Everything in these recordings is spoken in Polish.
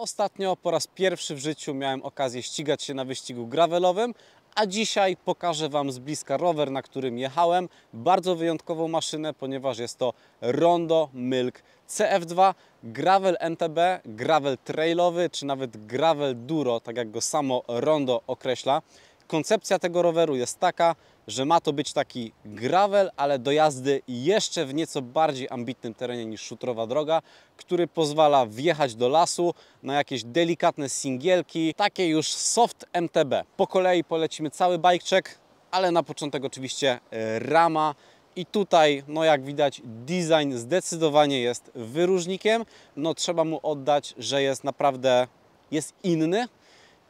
Ostatnio po raz pierwszy w życiu miałem okazję ścigać się na wyścigu gravelowym, a dzisiaj pokażę Wam z bliska rower, na którym jechałem. Bardzo wyjątkową maszynę, ponieważ jest to Rondo Milk CF2, gravel MTB, gravel trailowy, czy nawet gravel duro, tak jak go samo Rondo określa. Koncepcja tego roweru jest taka, że ma to być taki gravel, ale do jazdy jeszcze w nieco bardziej ambitnym terenie niż szutrowa droga, który pozwala wjechać do lasu na jakieś delikatne singielki, takie już soft MTB. Po kolei polecimy cały bajczek, ale na początek oczywiście e, rama i tutaj, no jak widać, design zdecydowanie jest wyróżnikiem. No trzeba mu oddać, że jest naprawdę jest inny,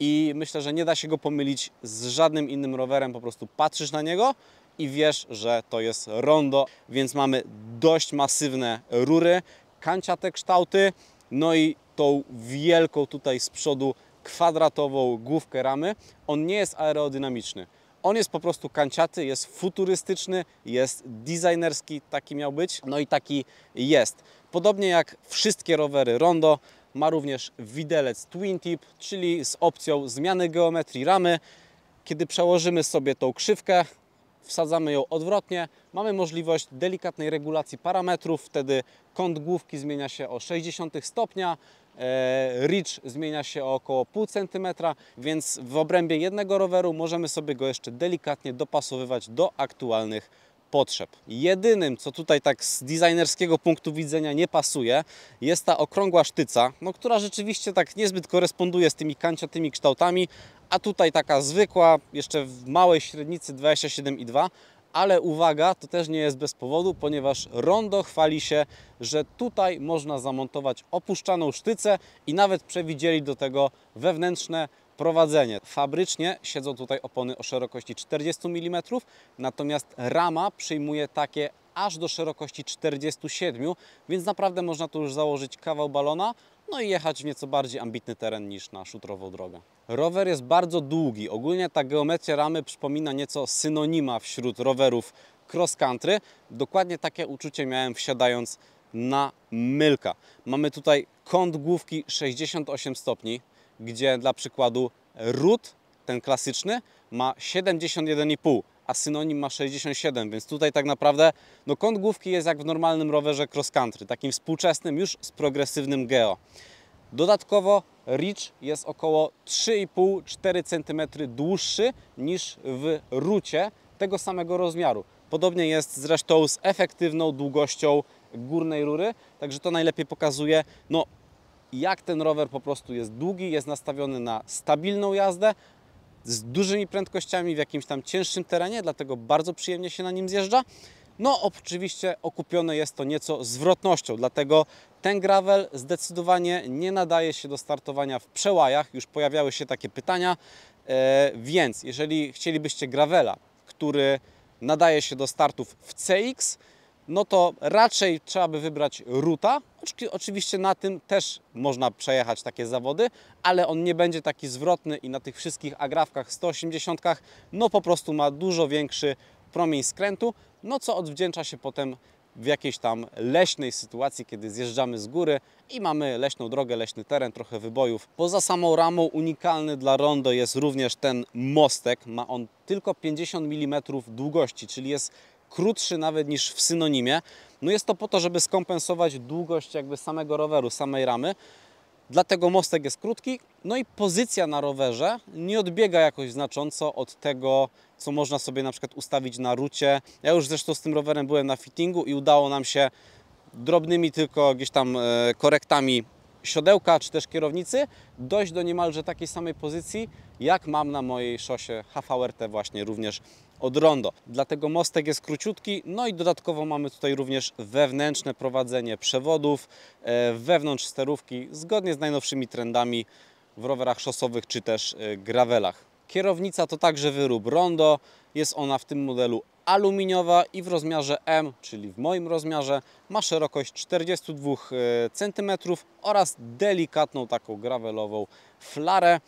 i myślę, że nie da się go pomylić z żadnym innym rowerem, po prostu patrzysz na niego i wiesz, że to jest rondo, więc mamy dość masywne rury, kanciate kształty, no i tą wielką tutaj z przodu kwadratową główkę ramy. On nie jest aerodynamiczny. On jest po prostu kanciaty, jest futurystyczny, jest designerski, taki miał być, no i taki jest. Podobnie jak wszystkie rowery Rondo, ma również widelec twin tip, czyli z opcją zmiany geometrii ramy. Kiedy przełożymy sobie tą krzywkę, wsadzamy ją odwrotnie, mamy możliwość delikatnej regulacji parametrów, wtedy kąt główki zmienia się o 60 stopnia, e, Reach zmienia się o około pół centymetra, więc w obrębie jednego roweru możemy sobie go jeszcze delikatnie dopasowywać do aktualnych potrzeb. Jedynym, co tutaj tak z designerskiego punktu widzenia nie pasuje, jest ta okrągła sztyca, no, która rzeczywiście tak niezbyt koresponduje z tymi kanciatymi kształtami, a tutaj taka zwykła, jeszcze w małej średnicy 27,2, ale uwaga, to też nie jest bez powodu, ponieważ Rondo chwali się, że tutaj można zamontować opuszczaną sztycę i nawet przewidzieli do tego wewnętrzne prowadzenie. Fabrycznie siedzą tutaj opony o szerokości 40 mm, natomiast rama przyjmuje takie aż do szerokości 47, więc naprawdę można tu już założyć kawał balona, no i jechać w nieco bardziej ambitny teren niż na szutrową drogę. Rower jest bardzo długi, ogólnie ta geometria ramy przypomina nieco synonima wśród rowerów cross country. Dokładnie takie uczucie miałem wsiadając na mylka. Mamy tutaj kąt główki 68 stopni, gdzie dla przykładu root, ten klasyczny, ma 71,5, a synonim ma 67, więc tutaj tak naprawdę no, kąt główki jest jak w normalnym rowerze cross country, takim współczesnym już z progresywnym geo. Dodatkowo reach jest około 3,5-4 cm dłuższy niż w rucie tego samego rozmiaru. Podobnie jest zresztą z efektywną długością górnej rury, także to najlepiej pokazuje no, jak ten rower po prostu jest długi, jest nastawiony na stabilną jazdę z dużymi prędkościami w jakimś tam cięższym terenie, dlatego bardzo przyjemnie się na nim zjeżdża. No oczywiście okupione jest to nieco zwrotnością, dlatego ten gravel zdecydowanie nie nadaje się do startowania w przełajach. Już pojawiały się takie pytania, e, więc jeżeli chcielibyście gravela, który nadaje się do startów w CX, no to raczej trzeba by wybrać ruta. Oczywiście na tym też można przejechać takie zawody, ale on nie będzie taki zwrotny i na tych wszystkich agrawkach 180 no po prostu ma dużo większy promień skrętu, no co odwdzięcza się potem w jakiejś tam leśnej sytuacji, kiedy zjeżdżamy z góry i mamy leśną drogę, leśny teren, trochę wybojów. Poza samą ramą unikalny dla rondo jest również ten mostek. Ma on tylko 50 mm długości, czyli jest krótszy nawet niż w synonimie. No jest to po to, żeby skompensować długość jakby samego roweru, samej ramy. Dlatego mostek jest krótki, no i pozycja na rowerze nie odbiega jakoś znacząco od tego, co można sobie na przykład ustawić na rucie. Ja już zresztą z tym rowerem byłem na fittingu i udało nam się drobnymi tylko gdzieś tam e, korektami siodełka czy też kierownicy dojść do niemalże takiej samej pozycji, jak mam na mojej szosie HVRT właśnie również od rondo. Dlatego mostek jest króciutki, no i dodatkowo mamy tutaj również wewnętrzne prowadzenie przewodów, e, wewnątrz sterówki, zgodnie z najnowszymi trendami w rowerach szosowych czy też e, gravelach. Kierownica to także wyrób Rondo, jest ona w tym modelu aluminiowa i w rozmiarze M, czyli w moim rozmiarze, ma szerokość 42 e, cm oraz delikatną taką gravelową flarę.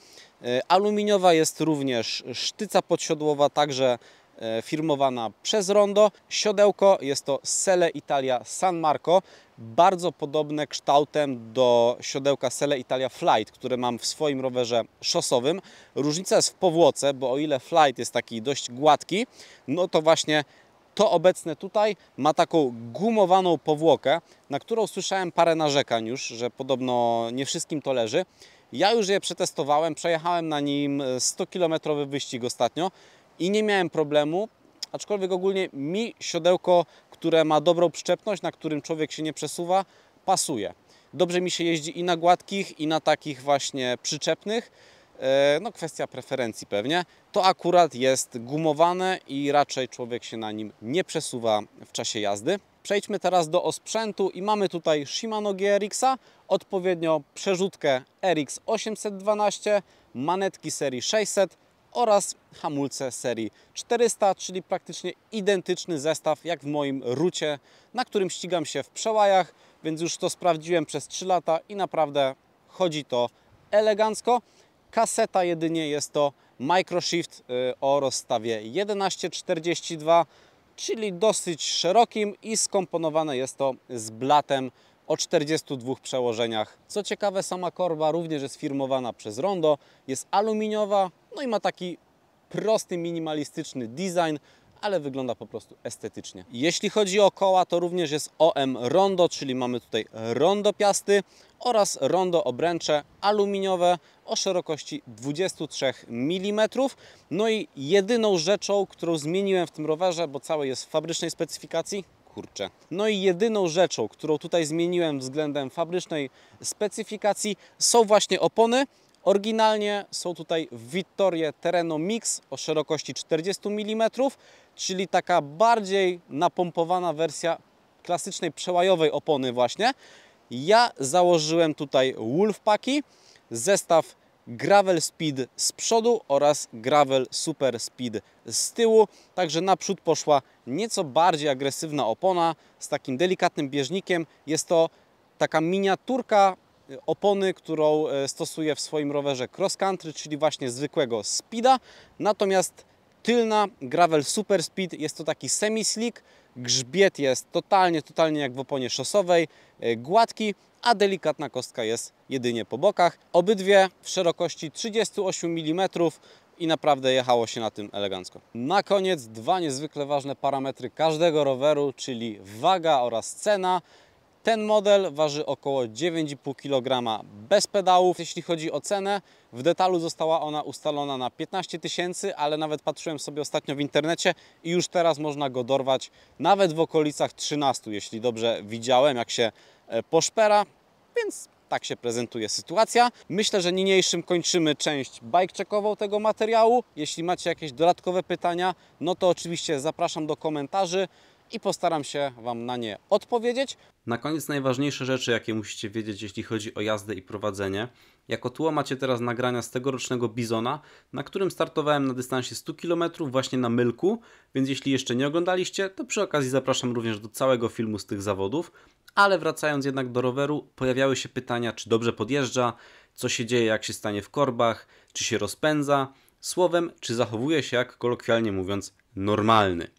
E, aluminiowa jest również sztyca podsiodłowa, także E, firmowana przez Rondo. Siodełko jest to Sele Italia San Marco, bardzo podobne kształtem do siodełka Sele Italia Flight, które mam w swoim rowerze szosowym. Różnica jest w powłoce, bo o ile Flight jest taki dość gładki, no to właśnie to obecne tutaj ma taką gumowaną powłokę, na którą słyszałem parę narzekań już, że podobno nie wszystkim to leży. Ja już je przetestowałem, przejechałem na nim 100-kilometrowy e, wyścig ostatnio i nie miałem problemu, aczkolwiek ogólnie mi siodełko, które ma dobrą przyczepność, na którym człowiek się nie przesuwa, pasuje. Dobrze mi się jeździ i na gładkich, i na takich właśnie przyczepnych. E, no kwestia preferencji pewnie. To akurat jest gumowane i raczej człowiek się na nim nie przesuwa w czasie jazdy. Przejdźmy teraz do osprzętu i mamy tutaj Shimano GRX-a, odpowiednio przerzutkę RX 812, manetki serii 600, oraz hamulce serii 400, czyli praktycznie identyczny zestaw jak w moim rucie, na którym ścigam się w przełajach, więc już to sprawdziłem przez 3 lata i naprawdę chodzi to elegancko. Kaseta jedynie jest to microshift y, o rozstawie 1142, czyli dosyć szerokim i skomponowane jest to z blatem o 42 przełożeniach. Co ciekawe, sama korba również jest firmowana przez Rondo, jest aluminiowa, no i ma taki prosty, minimalistyczny design, ale wygląda po prostu estetycznie. Jeśli chodzi o koła, to również jest OM Rondo, czyli mamy tutaj rondo piasty oraz rondo obręcze aluminiowe o szerokości 23 mm. No i jedyną rzeczą, którą zmieniłem w tym rowerze, bo całe jest w fabrycznej specyfikacji, kurczę. No i jedyną rzeczą, którą tutaj zmieniłem względem fabrycznej specyfikacji są właśnie opony, Oryginalnie są tutaj Vittorie Terreno Mix o szerokości 40 mm, czyli taka bardziej napompowana wersja klasycznej przełajowej opony właśnie. Ja założyłem tutaj Wolfpacki, zestaw Gravel Speed z przodu oraz Gravel Super Speed z tyłu. Także naprzód poszła nieco bardziej agresywna opona z takim delikatnym bieżnikiem. Jest to taka miniaturka opony, którą e, stosuję w swoim rowerze cross country, czyli właśnie zwykłego speeda. Natomiast tylna gravel super speed jest to taki semi slick, grzbiet jest totalnie, totalnie jak w oponie szosowej, e, gładki, a delikatna kostka jest jedynie po bokach. Obydwie w szerokości 38 mm i naprawdę jechało się na tym elegancko. Na koniec dwa niezwykle ważne parametry każdego roweru, czyli waga oraz cena. Ten model waży około 9,5 kg bez pedałów. Jeśli chodzi o cenę, w detalu została ona ustalona na 15 tysięcy, ale nawet patrzyłem sobie ostatnio w internecie i już teraz można go dorwać nawet w okolicach 13, jeśli dobrze widziałem, jak się e, poszpera, więc tak się prezentuje sytuacja. Myślę, że niniejszym kończymy część bike checkową tego materiału. Jeśli macie jakieś dodatkowe pytania, no to oczywiście zapraszam do komentarzy i postaram się Wam na nie odpowiedzieć. Na koniec najważniejsze rzeczy, jakie musicie wiedzieć, jeśli chodzi o jazdę i prowadzenie. Jako tło macie teraz nagrania z tegorocznego Bizona, na którym startowałem na dystansie 100 km właśnie na Mylku, więc jeśli jeszcze nie oglądaliście, to przy okazji zapraszam również do całego filmu z tych zawodów. Ale wracając jednak do roweru, pojawiały się pytania, czy dobrze podjeżdża, co się dzieje, jak się stanie w korbach, czy się rozpędza, słowem, czy zachowuje się, jak kolokwialnie mówiąc, normalny.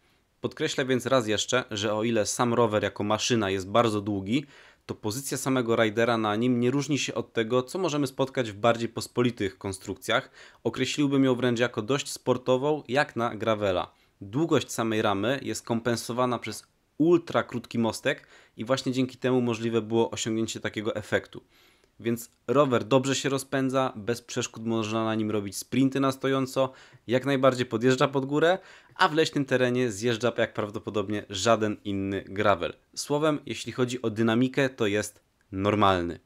Podkreślę więc raz jeszcze, że o ile sam rower jako maszyna jest bardzo długi, to pozycja samego ridera na nim nie różni się od tego, co możemy spotkać w bardziej pospolitych konstrukcjach. Określiłbym ją wręcz jako dość sportową, jak na gravela. Długość samej ramy jest kompensowana przez ultra krótki mostek i właśnie dzięki temu możliwe było osiągnięcie takiego efektu więc rower dobrze się rozpędza, bez przeszkód można na nim robić sprinty na stojąco, jak najbardziej podjeżdża pod górę, a w leśnym terenie zjeżdża jak prawdopodobnie żaden inny gravel. Słowem, jeśli chodzi o dynamikę, to jest normalny.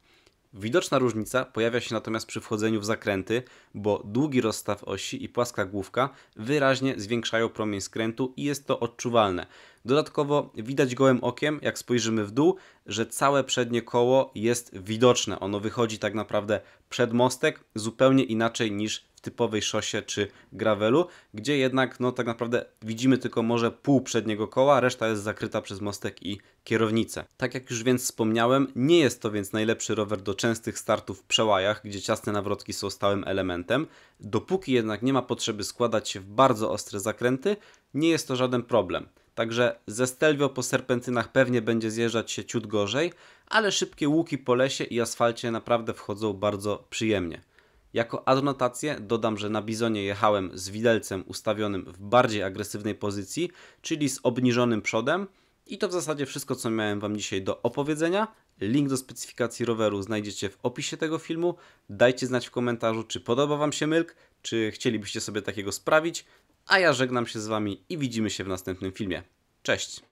Widoczna różnica pojawia się natomiast przy wchodzeniu w zakręty, bo długi rozstaw osi i płaska główka wyraźnie zwiększają promień skrętu i jest to odczuwalne. Dodatkowo widać gołym okiem, jak spojrzymy w dół, że całe przednie koło jest widoczne. Ono wychodzi tak naprawdę przed mostek zupełnie inaczej niż w typowej szosie czy gravelu, gdzie jednak no tak naprawdę widzimy tylko może pół przedniego koła, reszta jest zakryta przez mostek i kierownicę. Tak jak już więc wspomniałem, nie jest to więc najlepszy rower do częstych startów w przełajach, gdzie ciasne nawrotki są stałym elementem. Dopóki jednak nie ma potrzeby składać się w bardzo ostre zakręty, nie jest to żaden problem. Także ze Stelvio po serpentynach pewnie będzie zjeżdżać się ciut gorzej, ale szybkie łuki po lesie i asfalcie naprawdę wchodzą bardzo przyjemnie. Jako adnotację dodam, że na bizonie jechałem z widelcem ustawionym w bardziej agresywnej pozycji, czyli z obniżonym przodem. I to w zasadzie wszystko, co miałem Wam dzisiaj do opowiedzenia. Link do specyfikacji roweru znajdziecie w opisie tego filmu. Dajcie znać w komentarzu, czy podoba Wam się mylk, czy chcielibyście sobie takiego sprawić. A ja żegnam się z Wami i widzimy się w następnym filmie. Cześć!